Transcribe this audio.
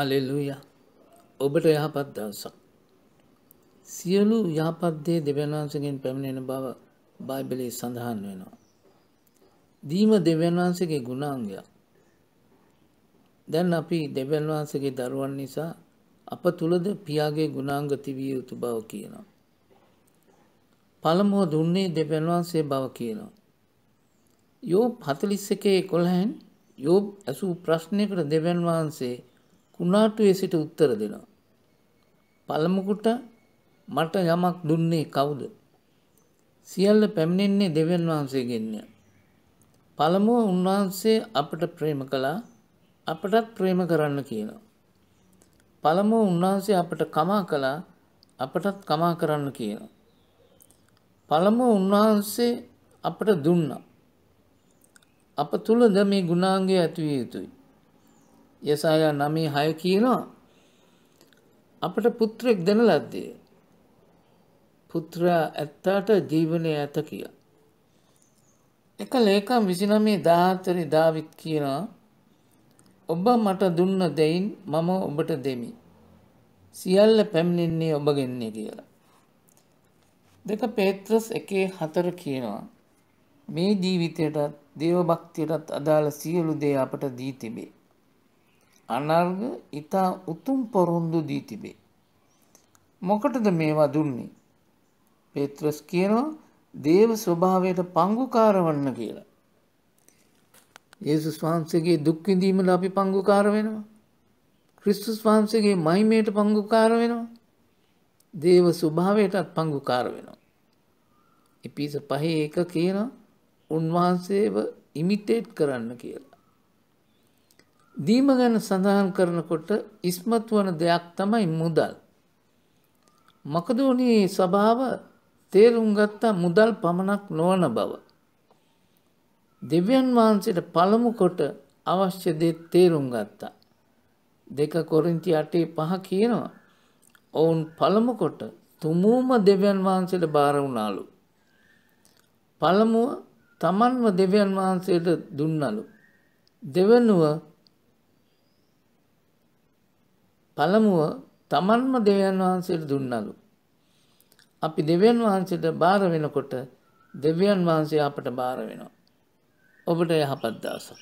අලෙල්ලුය ඔබට යහපත් දවසක්. සියලු යහපත්දේ දෙවන්වන්සගෙන් පැමිණෙන බව බයිබලේ සඳහන් වෙනවා. දීම දෙවන්වන්සගේ ගුණාංගයක් දැන් අපි දෙවන්වන්සගේ දරුවන් නිසා අප තුළද පියාගේ ගුණාංග තිවිය යුතු බව කියනවා. පළමුුව දුන්නේ දෙවන්වන්සේ බව කියනවා. යෝ පතලිස්ස එකේ කොළහැන් යෝබ් ඇසූ ප්‍රශ්නයකට දෙවන් වහන්සේ කුණාටුවේ සිට උත්තර දෙනවා. පළමුකුට මට යමක් දුන්නේ කවුද. සියල්ල පැමිණෙන්නේ දෙවන් වහන්සේගෙන්ය. පළමුුව උන්වහන්සේ අපට ප්‍රේම කළා අපටත් ප්‍රේම කරන්න කියනවා. පළමුුව උන්වහන්සේ අපට කමා කළා අපටත් කමා කරන්න කියනවා. පළමුුව උන්වහන්සේ අපට දුන්නා. අප තුළද මේ ගුණාන්ගේ ඇතිවිය යුතුයි. යසායා නමේ හය කියනවා අපට පුත්‍රෙක් දෙන ලද්දේ. පුත්‍රා ඇත්තාට ජීවනය ඇත කිය. එක ලේකම් විසිනමේ දාහතරි දාවිත් කියනවා ඔබ මට දුන්න දෙයින් මම ඔබට දෙමි. සියල්ල පැමිණින්නේ ඔබගෙන්නේ කියලා. දෙක පේත්‍රස් එකේ හතර කියනවා. මේ ජීවිතයටත් දේව භක්තියටත් අදාළ සියලු දේ අපට දී තිබේ. අනර්ග ඉතා උතුම් පොරුන්දු දී තිබේ. මොකටද මේවා දුන්නේ. පෙත්‍රස් කියනවා දේව ස්වභාවයට පංගුකාරවන්න කියලා. ඒසුස් වහන්සේගේ දුක්විඳීමට අපි පංගුකාර වෙනවා. ක්‍රිස්තුස් වහන්සේගේ මයිමයට පංගුකාර වෙනවා. දේව ස්වභාවයටත් පංගුකාර වෙනවා. එපිස පහේ එක කියන උන්වහන්සේව ඉමිටේට් කරන්න කියලා. දීම ගැන සඳහන් කරනකොට ඉස්මතු වන දෙයක් තමයි මුදල්. මකදෝනී ස්වභාව තේරුම් ගත්තා මුදල් පමණක් නොවන බව. දෙවියන් වහන්සේට පළමු කොට අවශ්‍ය දේ තේරුම් ගත්තා. දෙක කොරින්ති අටේ පහ කියනවා. ඔවුන් පළමු කොට තුමූම දෙවියන් වහන්සේට බාර වුණාලු. පළමුව තමන්ව දෙවියන් වහන්සේට දුන්නලු. දෙවනුව පළමුුව තමන්ම දෙවියන් වහන්සේට දුන්නලු. අපි දෙවියන් වහන්සේට බාර වෙනකොට දෙවියන් වහන්සේ අපට බාර වෙනවා. ඔබට යහපත් දවසක්.